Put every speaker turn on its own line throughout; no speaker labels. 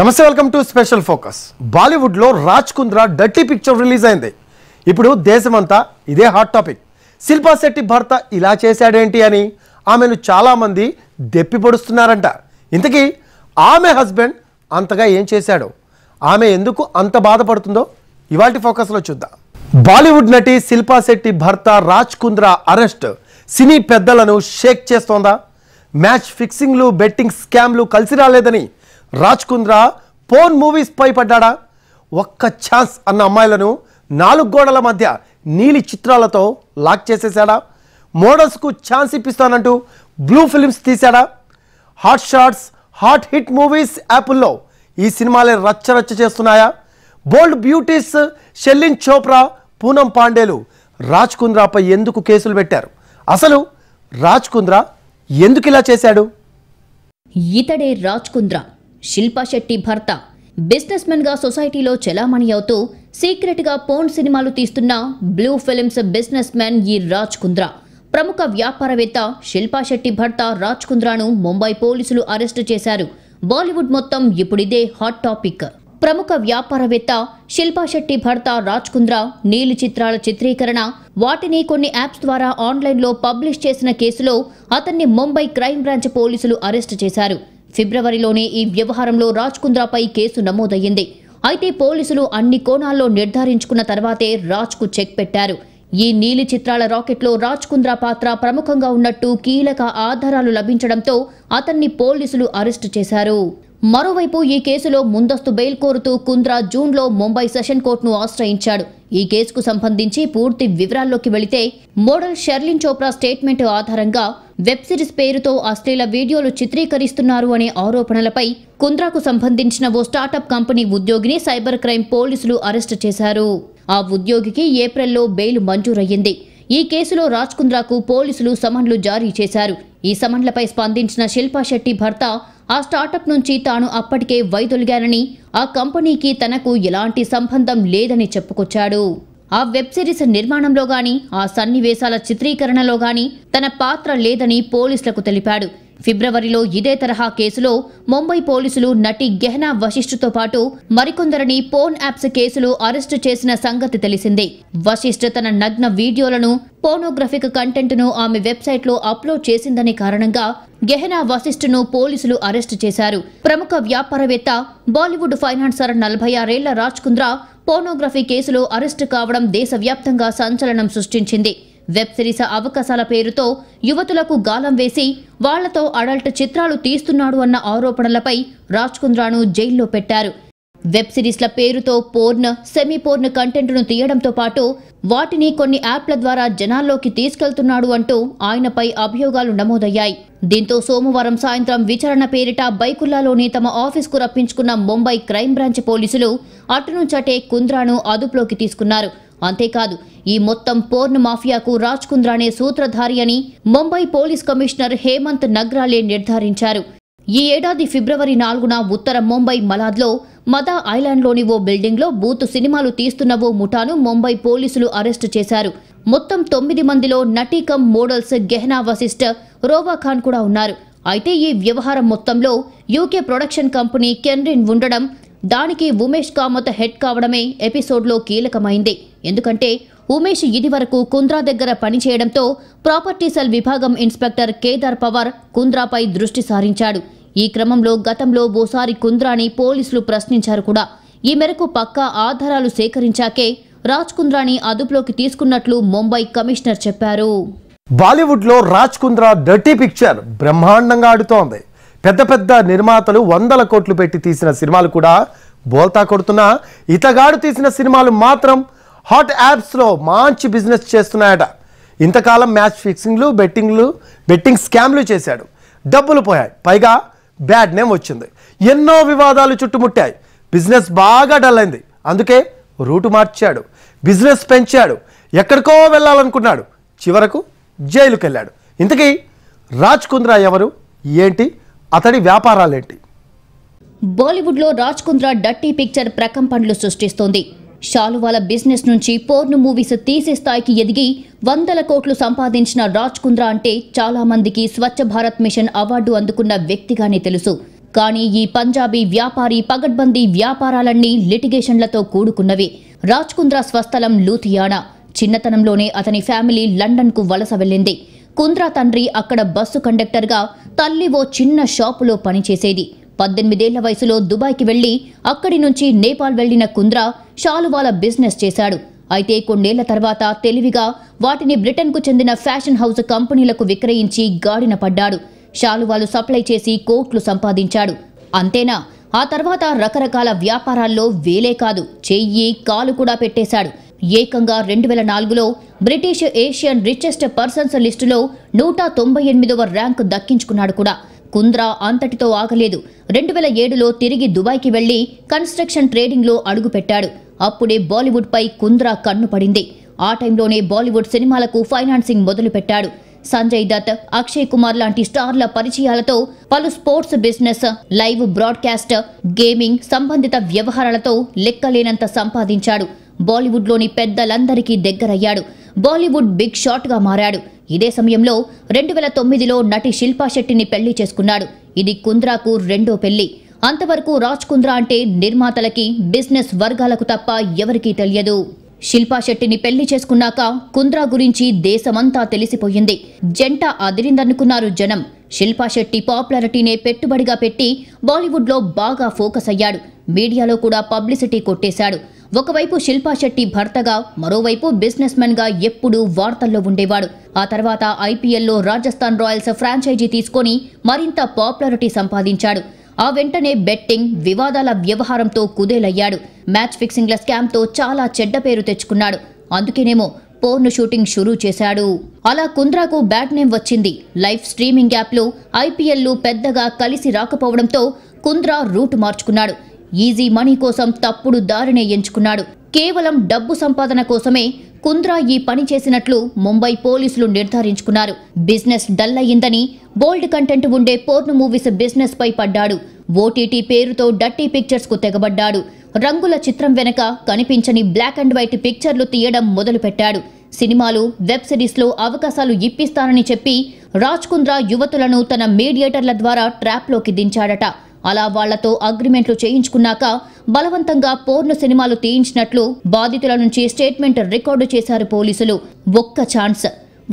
నమస్తే welcome to special focus బాలీవుడ్లో Raj Kundra dirty picture release అయింది ఇప్పుడు దేశమంతా ఇదే హాట్ టాపిక్ శిల్పా శెట్టి భర్త ఇలా చేశాడేంటి అని ఆమెను చాలామంది దెప్పి పొడుస్తున్నారంట ఇంతకీ ఆమె హస్బెండ్ అంతగా ఏం చేశాడు ఆమె ఎందుకు అంత బాధపడుతుందో ఇవాటి ఫోకస్లో చూద్దాం బాలీవుడ్ నటి శిల్పా శెట్టి భర్త రాజ్ కుంద్రా అరెస్ట్ సినీ పెద్దలను షేక్ చేస్తోందా మ్యాచ్ ఫిక్సింగ్లు బెట్టింగ్ స్కామ్లు కలిసి రాలేదని రాజ్ కుంద్రా పోన్ మూవీస్ పై పడ్డాడా ఒక్క ఛాన్స్ అన్న అమ్మాయిలను నాలుగు గోడల మధ్య నీలి చిత్రాలతో లాక్ చేసేశాడా మోడల్స్కు ఛాన్స్ ఇప్పిస్తానంటూ బ్లూ ఫిలిమ్స్ తీశాడా hot shots hot hit movies యాప్ల్లో ఈ సినిమాలే రచ్చరచ్చ చేస్తున్నాయా బోల్డ్ బ్యూటీస్ షెల్లిన్ చోప్రా పూనం పాండేలు రాజ్ కుంద్రాపై ఎందుకు కేసులు పెట్టారు అసలు రాజ్ కుంద్రా ఎందుకు ఇలా చేశాడు
ఇతడే రాజ్ కుంద్రా శిల్పా శెట్టి భర్త బిజినెస్ మెన్గా సొసైటీలో చెలామణి అవుతూ సీక్రెట్గా పోన్ సినిమాలు తీస్తున్న బ్లూ ఫిలిమ్స్ బిజినెస్ మెన్ ఈ రాజ్ కుంద్రా ప్రముఖ వ్యాపారవేత్త శిల్పా శెట్టి భర్త రాజ్ కుంద్రాను ముంబై పోలీసులు అరెస్టు చేశారు బాలీవుడ్ మొత్తం ఇప్పుడిదే హాట్ టాపిక్ ప్రముఖ వ్యాపారవేత్త శిల్పా శెట్టి భర్త రాజ్ కుంద్రా నీలి చిత్రాల చిత్రీకరణ వాటిని కొన్ని యాప్స్ ద్వారా ఆన్లైన్లో పబ్లిష్ చేసిన కేసులో అతన్ని ముంబై క్రైమ్ బ్రాంచ్ పోలీసులు అరెస్టు చేశారు ఫిబ్రవరిలోనే ఈ వ్యవహారంలో రాజ్ కుంద్రాపై కేసు నమోదయ్యింది అయితే పోలీసులు అన్ని కోణాల్లో నిర్ధారించుకున్న తర్వాతే రాజ్కు చెక్ పెట్టారు ఈ నీలి చిత్రాల రాకెట్లో రాజ్ కుంద్రా పాత్ర ప్రముఖంగా ఉన్నట్టు కీలక ఆధారాలు లభించడంతో అతన్ని పోలీసులు అరెస్టు చేశారు మరోవైపు ఈ కేసులో ముందస్తు బెయిల్ కోరుతూ కుంద్రా జూన్లో ముంబై సెషన్ కోర్టును ఆశ్రయించాడు ఈ కేసుకు సంబంధించి పూర్తి వివరాల్లోకి వెళితే మోడల్ షెర్లిన్ చోప్రా స్టేట్మెంట్ ఆధారంగా వెబ్ సిరీస్ పేరుతో అశ్లీల వీడియోలు చిత్రీకరిస్తున్నారు అనే ఆరోపణలపై కుంద్రాకు సంబంధించిన ఓ స్టార్టప్ కంపెనీ ఉద్యోగిని సైబర్ క్రైమ్ పోలీసులు అరెస్టు చేశారు ఆ ఉద్యోగికి ఏప్రిల్లో బెయిల్ మంజూరయ్యింది ఈ కేసులో రాజ్ కుంద్రాకు పోలీసులు సమన్లు జారీ చేశారు ఈ సమన్లపై స్పందించిన శిల్పా శెట్టి భర్త ఆ స్టార్టప్ నుంచి తాను అప్పటికే వైదొలిగానని ఆ కంపెనీకి తనకు ఎలాంటి సంబంధం లేదని చెప్పుకొచ్చాడు ఆ వెబ్ సిరీస్ నిర్మాణంలో గాని ఆ సన్నివేశాల చిత్రీకరణలో గాని తన పాత్ర లేదని పోలీసులకు తెలిపాడు ఫిబ్రవరిలో ఇదే తరహా కేసులో ముంబై పోలీసులు నటి గెహనా వశిష్ఠతో పాటు మరికొందరిని పోన్ యాప్స్ కేసులు అరెస్టు చేసిన సంగతి తెలిసిందే వశిష్ఠ తన నగ్న వీడియోలను పోనోగ్రఫిక్ కంటెంట్ను ఆమె వెబ్సైట్లో అప్లోడ్ చేసిందనే కారణంగా గెహనా వశిష్ఠను పోలీసులు అరెస్టు చేశారు ప్రముఖ వ్యాపారవేత్త బాలీవుడ్ ఫైనాన్సర్ నలభై ఆరేళ్ల రాజ్ కుంద్రా పోర్నోగ్రఫీ కేసులో అరెస్టు కావడం దేశవ్యాప్తంగా సంచలనం సృష్టించింది వెబ్ సిరీస్ అవకాశాల పేరుతో యువతులకు గాలం వేసి వాళ్లతో అడల్ట్ చిత్రాలు తీస్తున్నాడు అన్న ఆరోపణలపై రాజ్ కుంద్రాను జైల్లో పెట్టారు వెబ్ సిరీస్ల పేరుతో పోర్న్ సెమీ పోర్న్ కంటెంట్ను తీయడంతో పాటు వాటిని కొన్ని యాప్ల ద్వారా జనాల్లోకి తీసుకెళ్తున్నాడు అంటూ ఆయనపై అభియోగాలు నమోదయ్యాయి దీంతో సోమవారం సాయంత్రం విచారణ పేరిట బైకుల్లాలోని తమ ఆఫీస్కు రప్పించుకున్న ముంబై క్రైమ్ బ్రాంచ్ పోలీసులు అటునుంచటే కుంద్రాను అదుపులోకి తీసుకున్నారు అంతేకాదు ఈ మొత్తం పోర్న్ మాఫియాకు రాజ్ కుంద్రానే సూత్రధారి అని ముంబై పోలీస్ కమిషనర్ హేమంత్ నగ్రాలే నిర్ధారించారు ఈ ఏడాది ఫిబ్రవరి నాలుగున ఉత్తర ముంబై మలాద్లో మదా ఐలాండ్లోని ఓ బిల్డింగ్లో బూత్ సినిమాలు తీస్తున్న ఓ ముఠాను ముంబై పోలీసులు అరెస్టు చేశారు మొత్తం తొమ్మిది మందిలో నటీకం మోడల్స్ గెహ్నా వశిష్ట రోవా ఖాన్ కూడా ఉన్నారు అయితే ఈ వ్యవహారం మొత్తంలో యూకే ప్రొడక్షన్ కంపెనీ కెన్రిన్ ఉండడం దానికి ఉమేష్ కామత్ హెడ్ కావడమే ఎపిసోడ్లో కీలకమైంది ఎందుకంటే ఉమేష్ ఇదివరకు కుంద్రా దగ్గర పనిచేయడంతో ప్రాపర్టీ సెల్ విభాగం ఇన్స్పెక్టర్ కేదార్ పవార్ కుంద్రాపై దృష్టి సారించాడు ఈ క్రమంలో గతంలో ఓసారి కుంద్రాని పోలీసులు ప్రశ్నించారు కూడా ఈ మేరకు పక్కా ఆధారాలు సేకరించాకే రాజ్ కుంద్రాని అదుపులోకి తీసుకున్నట్లు ముంబై కమిషనర్ చెప్పారు
బాలీవుడ్ లో రాజ్ కుంద్రా డర్టీ పిక్చర్ బ్రహ్మాండంగా ఆడుతోంది పెద్ద పెద్ద నిర్మాతలు వందల కోట్లు పెట్టి తీసిన సినిమాలు కూడా బోల్తా కొడుతున్నా ఇతగాడు తీసిన సినిమాలు మాత్రం హాట్ యాప్స్లో మంచి బిజినెస్ చేస్తున్నాయట ఇంతకాలం మ్యాచ్ ఫిక్సింగ్లు బెట్టింగ్లు బెట్టింగ్ స్కామ్లు చేశాడు డబ్బులు పోయాయి పైగా బ్యాడ్ నేమ్ వచ్చింది ఎన్నో వివాదాలు చుట్టుముట్టాయి బిజినెస్ బాగా డల్ అయింది అందుకే రూటు మార్చాడు బిజినెస్ పెంచాడు ఎక్కడికో వెళ్ళాలనుకున్నాడు చివరకు జైలుకి వెళ్ళాడు ఇంతకీ రాజ్ కుంద్రా ఎవరు ఏంటి అతడి వ్యాపారాలేంటి
బాలీవుడ్లో రాజ్ కుంద్రా డట్టి పిక్చర్ ప్రకంపనలు సృష్టిస్తోంది షాలువాల బిజినెస్ నుంచి పోర్ను మూవీస్ తీసే స్థాయికి ఎదిగి వందల కోట్లు సంపాదించిన రాజ్ కుంద్రా అంటే చాలామందికి స్వచ్ఛ భారత్ మిషన్ అవార్డు అందుకున్న వ్యక్తిగానే తెలుసు కానీ ఈ పంజాబీ వ్యాపారి పగడ్బందీ వ్యాపారాలన్నీ లిటిగేషన్లతో కూడుకున్నవి రాజ్ కుంద్రా స్వస్థలం లూథియానా చిన్నతనంలోనే అతని ఫ్యామిలీ లండన్కు వలస వెళ్ళింది కుంద్రా తండ్రి అక్కడ బస్సు కండక్టర్గా తల్లి ఓ చిన్న షాపులో పనిచేసేది పద్దెనిమిదేళ్ల వయసులో దుబాయ్కి వెళ్లి అక్కడి నుంచి నేపాల్ వెళ్లిన కుంద్రా షాలువాల బిజినెస్ చేశాడు అయితే కొన్నేళ్ల తర్వాత తెలివిగా వాటిని బ్రిటన్కు చెందిన ఫ్యాషన్ హౌస్ కంపెనీలకు విక్రయించి గాడిన పడ్డాడు షాలువాలు సప్లై చేసి కోట్లు సంపాదించాడు అంతేనా ఆ తర్వాత రకరకాల వ్యాపారాల్లో వేలే కాదు చెయ్యి కాలు కూడా పెట్టేశాడు ఏకంగా రెండు వేల నాలుగులో బ్రిటిష్ ఏషియన్ రిచెస్ట్ పర్సన్స్ లిస్టులో నూట తొంభై ఎనిమిదవ ర్యాంకు దక్కించుకున్నాడు కూడా కుంద్రా అంతటితో ఆగలేదు రెండు వేల ఏడులో తిరిగి దుబాయ్కి వెళ్లి కన్స్ట్రక్షన్ ట్రేడింగ్లో అడుగుపెట్టాడు అప్పుడే బాలీవుడ్పై కుంద్రా కన్ను పడింది ఆ టైంలోనే బాలీవుడ్ సినిమాలకు ఫైనాన్సింగ్ మొదలుపెట్టాడు సంజయ్ దత్ అక్షయ్ కుమార్ లాంటి స్టార్ల పరిచయాలతో పలు sports business live broadcast gaming సంబంధిత వ్యవహారాలతో లెక్కలేనంత సంపాదించాడు బాలీవుడ్లోని పెద్దలందరికీ దగ్గరయ్యాడు బాలీవుడ్ బిగ్ షాట్గా మారాడు ఇదే సమయంలో రెండు వేల తొమ్మిదిలో నటి శిల్పా శెట్టిని పెళ్లి చేసుకున్నాడు ఇది కుంద్రాకు రెండో పెళ్లి అంతవరకు రాజ్ కుంద్రా అంటే నిర్మాతలకి బిజినెస్ వర్గాలకు తప్ప ఎవరికీ తెలియదు శిల్పా శెట్టిని పెళ్లి చేసుకున్నాక కుంద్రా గురించి దేశమంతా తెలిసిపోయింది జంట అదిరిందనుకున్నారు జనం శిల్పా శెట్టి పాపులారిటీనే పెట్టుబడిగా పెట్టి బాలీవుడ్లో బాగా ఫోకస్ అయ్యాడు మీడియాలో కూడా పబ్లిసిటీ కొట్టేశాడు ఒకవైపు శిల్పా శెట్టి భర్తగా మరోవైపు బిజినెస్ గా ఎప్పుడూ వార్తల్లో ఉండేవాడు ఆ తర్వాత ఐపీఎల్లో రాజస్థాన్ రాయల్స్ ఫ్రాంచైజీ తీసుకొని మరింత పాపులారిటీ సంపాదించాడు ఆ వెంటనే బెట్టింగ్ వివాదాల వ్యవహారంతో కుదేలయ్యాడు మ్యాచ్ ఫిక్సింగ్ల స్కామ్తో చాలా చెడ్డ పేరు తెచ్చుకున్నాడు అందుకేనేమో పోర్న్ షూటింగ్ షురూ చేశాడు అలా కుంద్రాకు బ్యాడ్ నేమ్ వచ్చింది లైవ్ స్ట్రీమింగ్ యాప్లు ఐపీఎల్లు పెద్దగా కలిసి రాకపోవడంతో కుంద్రా రూట్ మార్చుకున్నాడు ఈజీ మనీ కోసం తప్పుడు దారినే ఎంచుకున్నాడు కేవలం డబ్బు సంపాదన కోసమే కుంద్రా ఈ పని చేసినట్లు ముంబై పోలీసులు నిర్ధారించుకున్నారు బిజినెస్ డల్ అయ్యిందని బోల్డ్ కంటెంట్ ఉండే పోర్ను మూవీస్ బిజినెస్ పై పడ్డాడు ఓటీటీ పేరుతో డట్టీ పిక్చర్స్ కు తెగబడ్డాడు రంగుల చిత్రం వెనక కనిపించని బ్లాక్ అండ్ వైట్ పిక్చర్లు తీయడం మొదలుపెట్టాడు సినిమాలు వెబ్ సిరీస్లో అవకాశాలు ఇప్పిస్తానని చెప్పి రాజ్ కుంద్రా యువతులను తన మీడియేటర్ల ద్వారా ట్రాప్లోకి దించాడట అలా వాళ్లతో అగ్రిమెంట్లు చేయించుకున్నాక బలవంతంగా పోర్ను సినిమాలు తీయించినట్లు బాధితుల నుంచి స్టేట్మెంట్ రికార్డు చేశారు పోలీసులు ఒక్క ఛాన్స్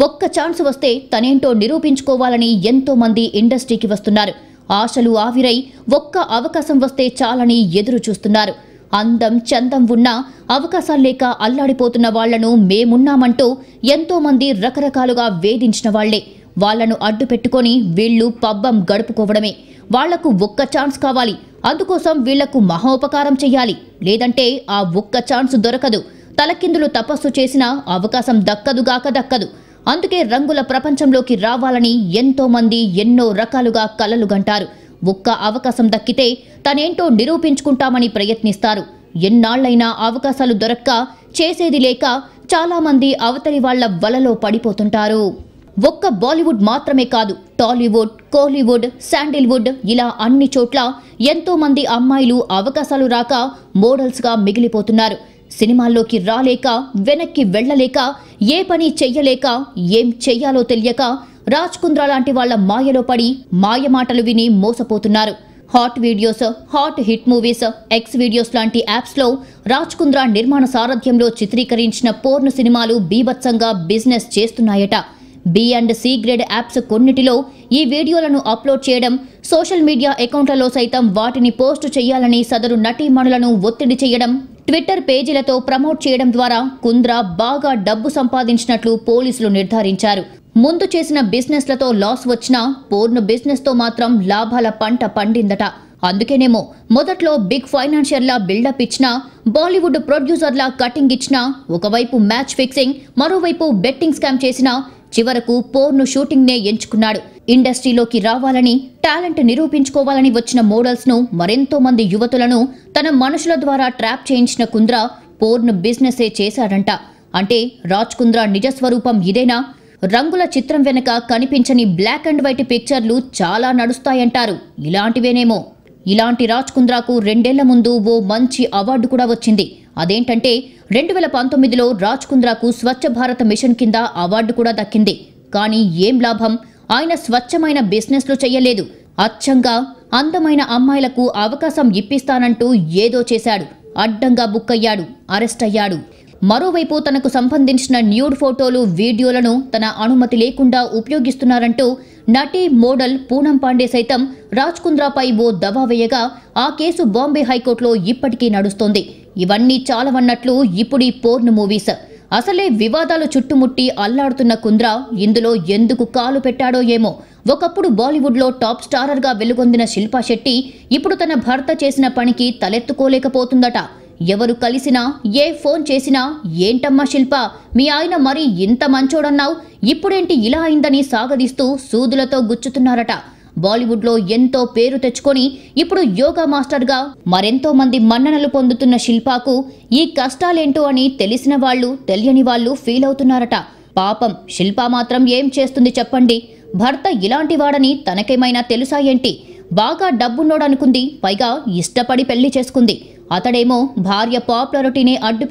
ఒక్క ఛాన్స్ వస్తే తనేంటో నిరూపించుకోవాలని ఎంతో మంది ఇండస్ట్రీకి వస్తున్నారు ఆశలు ఆవిరై ఒక్క అవకాశం వస్తే చాలని ఎదురు చూస్తున్నారు అందం చందం ఉన్నా అవకాశాలు లేక అల్లాడిపోతున్న వాళ్లను మేమున్నామంటూ ఎంతో మంది రకరకాలుగా వేధించిన వాళ్లే వాళ్లను అడ్డు పెట్టుకొని వీళ్లు పబ్బం గడుపుకోవడమే వాళ్లకు ఒక్క ఛాన్స్ కావాలి అందుకోసం వీళ్లకు మహోపకారం చెయ్యాలి లేదంటే ఆ ఒక్క ఛాన్స్ దొరకదు తలకిందులు తపస్సు చేసిన అవకాశం దక్కదుగాక దక్కదు అందుకే రంగుల ప్రపంచంలోకి రావాలని ఎంతోమంది ఎన్నో రకాలుగా కలలు గంటారు ఒక్క అవకాశం దక్కితే తనేంటో నిరూపించుకుంటామని ప్రయత్నిస్తారు ఎన్నాళ్లైనా అవకాశాలు దొరక్క చేసేది లేక చాలామంది అవతలి వాళ్ల వలలో పడిపోతుంటారు ఒక్క బాలీవుడ్ మాత్రమే కాదు టాలీవుడ్ కోలీవుడ్ శాండిల్వుడ్ ఇలా అన్ని చోట్ల ఎంతోమంది అమ్మాయిలు అవకాశాలు రాక మోడల్స్గా మిగిలిపోతున్నారు సినిమాల్లోకి రాలేక వెనక్కి వెళ్ళలేక ఏ పని చెయ్యలేక ఏం చెయ్యాలో తెలియక రాజ్ కుంద్రా లాంటి వాళ్ల మాయలో పడి మాయమాటలు విని మోసపోతున్నారు hot videos hot hit movies X videos లాంటి యాప్స్లో రాజ్ కుంద్రా నిర్మాణ సారథ్యంలో చిత్రీకరించిన పోర్న్ సినిమాలు బీభత్సంగా బిజినెస్ చేస్తున్నాయట B and C grade apps కొన్నిటిలో ఈ వీడియోలను అప్లోడ్ చేయడం సోషల్ మీడియా అకౌంట్లలో సైతం వాటిని పోస్ట్ చేయాలని సదరు నటీమణులను ఒత్తిడి చేయడం ట్విట్టర్ పేజీలతో ప్రమోట్ చేయడం ద్వారా కుంద్రా బాగా డబ్బు సంపాదించినట్లు పోలీసులు నిర్ధారించారు ముందు చేసిన బిజినెస్లతో లాస్ వచ్చినా పూర్ణ బిజినెస్తో మాత్రం లాభాల పంట పండిందట అందుకేనేమో మొదట్లో బిగ్ ఫైనాన్షియర్లా బిల్డప్ ఇచ్చినా బాలీవుడ్ ప్రొడ్యూసర్లా కటింగ్ ఇచ్చినా ఒకవైపు మ్యాచ్ ఫిక్సింగ్ మరోవైపు బెట్టింగ్ స్కామ్ చేసినా చివరకు పోర్ను షూటింగ్ నే ఎంచుకున్నాడు ఇండస్ట్రీలోకి రావాలని టాలెంట్ నిరూపించుకోవాలని వచ్చిన మోడల్స్ ను మరెంతో మంది యువతులను తన మనుషుల ద్వారా ట్రాప్ చేయించిన కుంద్రా పోర్ను ఏ చేశాడంట అంటే రాజ్ కుంద్రా నిజస్వరూపం ఇదేనా రంగుల చిత్రం వెనక కనిపించని బ్లాక్ అండ్ వైట్ పిక్చర్లు చాలా నడుస్తాయంటారు ఇలాంటివేనేమో ఇలాంటి రాజ్ కుంద్రాకు రెండేళ్ల ముందు ఓ మంచి అవార్డు కూడా వచ్చింది అదేంటంటే రెండు వేల పంతొమ్మిదిలో రాజ్ కుంద్రాకు స్వచ్ఛ భారత్ మిషన్ కింద అవార్డు కూడా దక్కింది కానీ ఏం లాభం ఆయన స్వచ్ఛమైన బిజినెస్లు చేయలేదు అచ్చంగా అందమైన అమ్మాయిలకు అవకాశం ఇప్పిస్తానంటూ ఏదో చేశాడు అడ్డంగా బుక్ అయ్యాడు అరెస్ట్ అయ్యాడు మరోవైపు తనకు సంబంధించిన న్యూడ్ ఫోటోలు వీడియోలను తన అనుమతి లేకుండా ఉపయోగిస్తున్నారంటూ నటి మోడల్ పూనం పాండే సైతం రాజ్ కుంద్రాపై ఓ దవా వేయగా ఆ కేసు బాంబే హైకోర్టులో ఇప్పటికీ నడుస్తోంది ఇవన్నీ చాలవన్నట్లు ఇప్పుడు ఈ పోర్న్ మూవీస్ అసలే వివాదాలు చుట్టుముట్టి అల్లాడుతున్న కుంద్రా ఇందులో ఎందుకు కాలు పెట్టాడో ఏమో ఒకప్పుడు బాలీవుడ్లో టాప్ స్టారర్గా వెలుగొందిన శిల్పా శెట్టి ఇప్పుడు తన భర్త చేసిన పనికి తలెత్తుకోలేకపోతుందట ఎవరు కలిసినా ఏ ఫోన్ చేసినా ఏంటమ్మా శిల్ప మీ ఆయన మరి ఇంత మంచోడన్నావు ఇప్పుడేంటి ఇలా అయిందని సాగదీస్తూ సూదులతో గుచ్చుతున్నారట బాలీవుడ్లో ఎంతో పేరు తెచ్చుకొని ఇప్పుడు యోగా మాస్టర్గా మరెంతో మంది మన్ననలు పొందుతున్న శిల్పాకు ఈ కష్టాలేంటో అని తెలిసిన వాళ్ళు తెలియని వాళ్ళు ఫీల్ అవుతున్నారట పాపం శిల్ప మాత్రం ఏం చేస్తుంది చెప్పండి భర్త ఇలాంటివాడని తనకేమైనా తెలుసా ఏంటి బాగా డబ్బున్నోడనుకుంది పైగా ఇష్టపడి పెళ్లి చేసుకుంది అతడేమో భార్య పాపులారిటీనే అడ్డు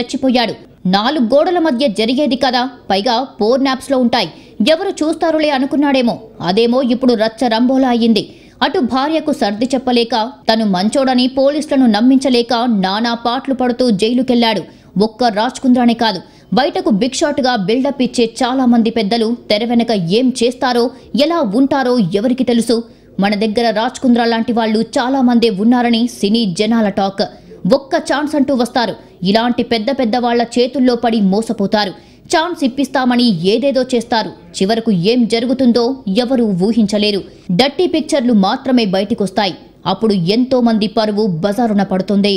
రెచ్చిపోయాడు నాలుగు గోడల మధ్య జరిగేది కదా పైగా పోర్ లో ఉంటాయి ఎవరు చూస్తారులే అనుకున్నాడేమో అదేమో ఇప్పుడు రచ్చ రంబోలా అయింది అటు భార్యకు సర్ది చెప్పలేక తను మంచోడని పోలీసులను నమ్మించలేక నానా పాటలు పడుతూ జైలుకెళ్లాడు ఒక్క రాజ్ కుంద్రానే కాదు బయటకు బిగ్ షాట్గా బిల్డప్ ఇచ్చే చాలా మంది పెద్దలు తెర వెనక ఏం చేస్తారో ఎలా ఉంటారో ఎవరికి తెలుసు మన దగ్గర రాజ్ కుంద్రా లాంటి వాళ్ళు చాలా మందే ఉన్నారని సినీ జనాల టాక్ ఒక్క ఛాన్స్ అంటూ వస్తారు ఇలాంటి పెద్ద పెద్ద వాళ్ల చేతుల్లో పడి మోసపోతారు ఛాన్స్ ఇప్పిస్తామని ఏదేదో చేస్తారు చివరకు ఏం జరుగుతుందో ఎవరూ ఊహించలేరు డట్టి పిక్చర్లు మాత్రమే బయటికొస్తాయి అప్పుడు ఎంతో మంది పరువు బజారున పడుతుంది